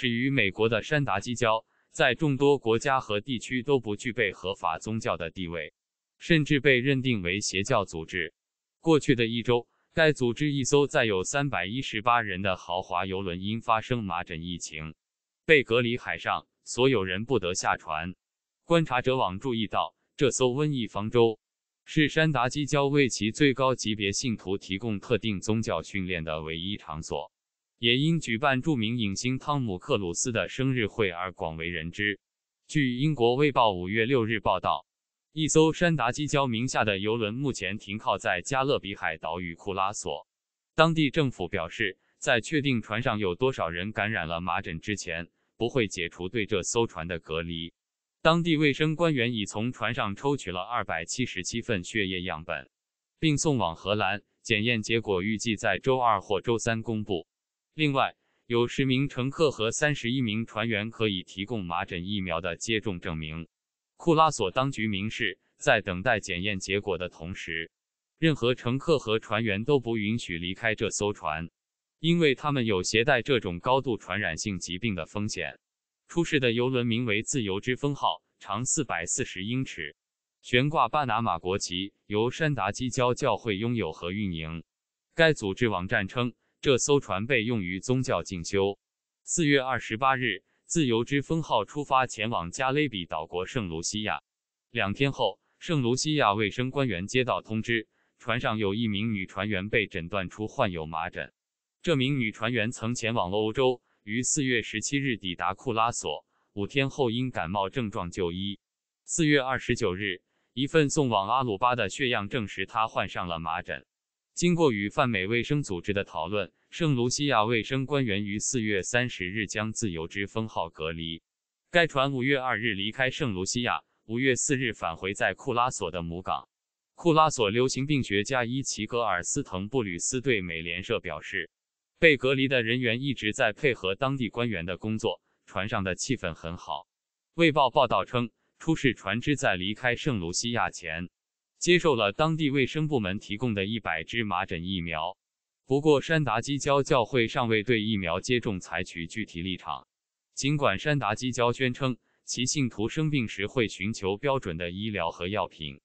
是与美国的山达基教在众多国家和地区都不具备合法宗教的地位，甚至被认定为邪教组织。过去的一周，该组织一艘载有三百一十八人的豪华游轮因发生麻疹疫情被隔离海上，所有人不得下船。观察者网注意到，这艘“瘟疫方舟”是山达基教为其最高级别信徒提供特定宗教训练的唯一场所。也因举办著名影星汤姆·克鲁斯的生日会而广为人知。据英国《卫报》五月六日报道，一艘山达基礁名下的游轮目前停靠在加勒比海岛屿库拉索。当地政府表示，在确定船上有多少人感染了麻疹之前，不会解除对这艘船的隔离。当地卫生官员已从船上抽取了二百七十七份血液样本，并送往荷兰检验，结果预计在周二或周三公布。另外，有十名乘客和三十一名船员可以提供麻疹疫苗的接种证明。库拉索当局明示，在等待检验结果的同时，任何乘客和船员都不允许离开这艘船，因为他们有携带这种高度传染性疾病的风险。出事的游轮名为“自由之风号”，长四百四十英尺，悬挂巴拿马国旗，由山达基教教会拥有和运营。该组织网站称。这艘船被用于宗教进修。四月二十八日，自由之风号出发前往加勒比岛国圣卢西亚。两天后，圣卢西亚卫生官员接到通知，船上有一名女船员被诊断出患有麻疹。这名女船员曾前往欧洲，于四月十七日抵达库拉索，五天后因感冒症状就医。四月二十九日，一份送往阿鲁巴的血样证实她患上了麻疹。经过与泛美卫生组织的讨论，圣卢西亚卫生官员于四月三十日将“自由之风号”隔离。该船五月二日离开圣卢西亚，五月四日返回在库拉索的母港。库拉索流行病学家伊奇戈尔斯滕布吕斯对美联社表示，被隔离的人员一直在配合当地官员的工作，船上的气氛很好。《卫报》报道称，出事船只在离开圣卢西亚前。接受了当地卫生部门提供的一百支麻疹疫苗。不过，山达基教教会尚未对疫苗接种采取具体立场。尽管山达基教宣称其信徒生病时会寻求标准的医疗和药品，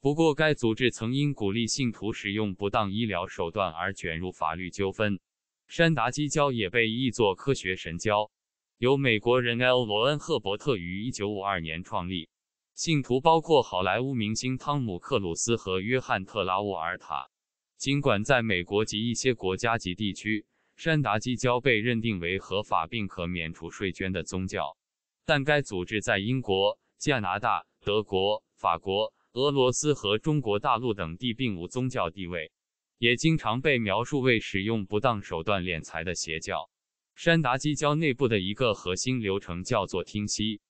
不过该组织曾因鼓励信徒使用不当医疗手段而卷入法律纠纷。山达基教也被译作“科学神教”，由美国人 L. 罗恩·赫伯特于1952年创立。信徒包括好莱坞明星汤姆·克鲁斯和约翰·特拉沃尔塔。尽管在美国及一些国家及地区，山达基教被认定为合法并可免除税捐的宗教，但该组织在英国、加拿大、德国、法国、俄罗斯和中国大陆等地并无宗教地位，也经常被描述为使用不当手段敛财的邪教。山达基教内部的一个核心流程叫做听息。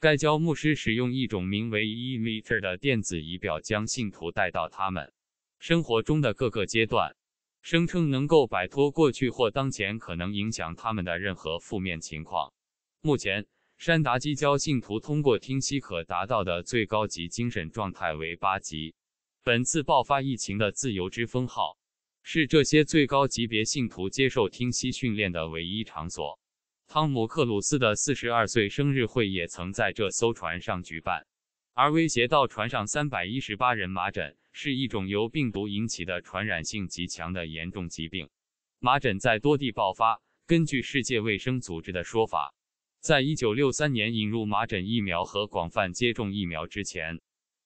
该教牧师使用一种名为 E-meter 的电子仪表，将信徒带到他们生活中的各个阶段，声称能够摆脱过去或当前可能影响他们的任何负面情况。目前，山达基教信徒通过听息可达到的最高级精神状态为八级。本次爆发疫情的“自由之风号”是这些最高级别信徒接受听息训练的唯一场所。汤姆·克鲁斯的四十二岁生日会也曾在这艘船上举办，而威胁到船上三百一十八人。麻疹是一种由病毒引起的、传染性极强的严重疾病。麻疹在多地爆发。根据世界卫生组织的说法，在一九六三年引入麻疹疫苗和广泛接种疫苗之前，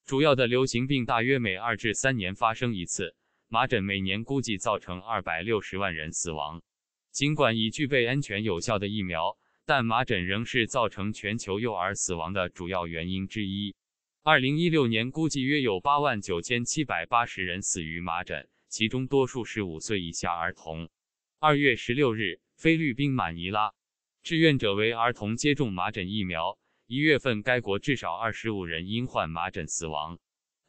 主要的流行病大约每二至三年发生一次。麻疹每年估计造成二百六十万人死亡。尽管已具备安全有效的疫苗，但麻疹仍是造成全球幼儿死亡的主要原因之一。二零一六年估计约有八万九千七百八十人死于麻疹，其中多数是五岁以下儿童。二月十六日，菲律宾马尼拉，志愿者为儿童接种麻疹疫苗。一月份，该国至少二十五人因患麻疹死亡，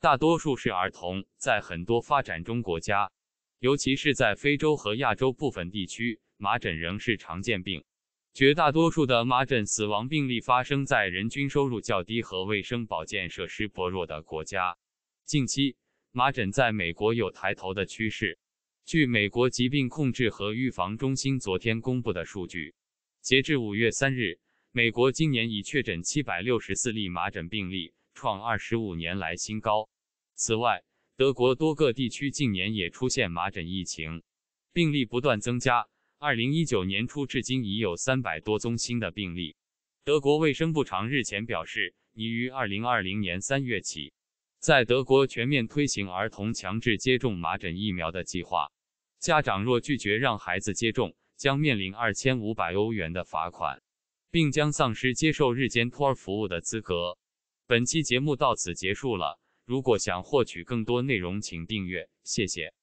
大多数是儿童。在很多发展中国家，尤其是在非洲和亚洲部分地区。麻疹仍是常见病，绝大多数的麻疹死亡病例发生在人均收入较低和卫生保健设施薄弱的国家。近期，麻疹在美国有抬头的趋势。据美国疾病控制和预防中心昨天公布的数据，截至五月三日，美国今年已确诊七百六十四例麻疹病例，创二十五年来新高。此外，德国多个地区近年也出现麻疹疫情，病例不断增加。二零一九年初至今已有三百多宗新的病例。德国卫生部长日前表示，拟于二零二零年三月起，在德国全面推行儿童强制接种麻疹疫苗的计划。家长若拒绝让孩子接种，将面临二千五百欧元的罚款，并将丧失接受日间托儿服务的资格。本期节目到此结束了。如果想获取更多内容，请订阅。谢谢。